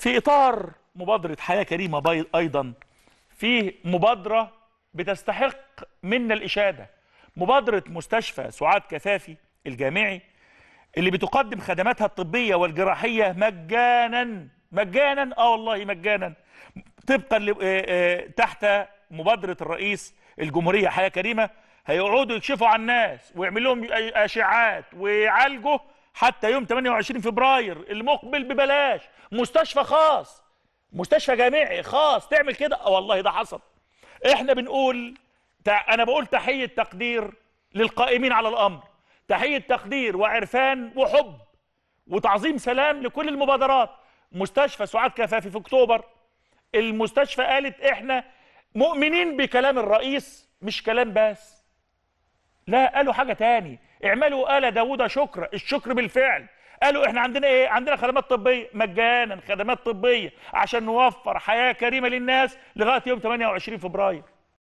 في إطار مبادرة حياة كريمة أيضا في مبادرة بتستحق منا الإشادة مبادرة مستشفى سعاد كفافي الجامعي اللي بتقدم خدماتها الطبية والجراحية مجانا مجانا اه والله مجانا طبقا آه، آه، تحت مبادرة الرئيس الجمهورية حياة كريمة هيقعدوا يكشفوا على الناس ويعمل لهم أشعات ويعالجوا حتى يوم 28 فبراير المقبل ببلاش مستشفى خاص مستشفى جامعي خاص تعمل كده آه، والله ده حصل احنا بنقول انا بقول تحيه تقدير للقائمين على الامر تحيه تقدير وعرفان وحب وتعظيم سلام لكل المبادرات مستشفى سعاد كفافي في اكتوبر المستشفى قالت احنا مؤمنين بكلام الرئيس مش كلام بس لا قالوا حاجة تاني اعملوا آلة داوود شكر الشكر بالفعل قالوا احنا عندنا ايه عندنا خدمات طبيه مجانا خدمات طبيه عشان نوفر حياه كريمه للناس لغايه يوم 28 فبراير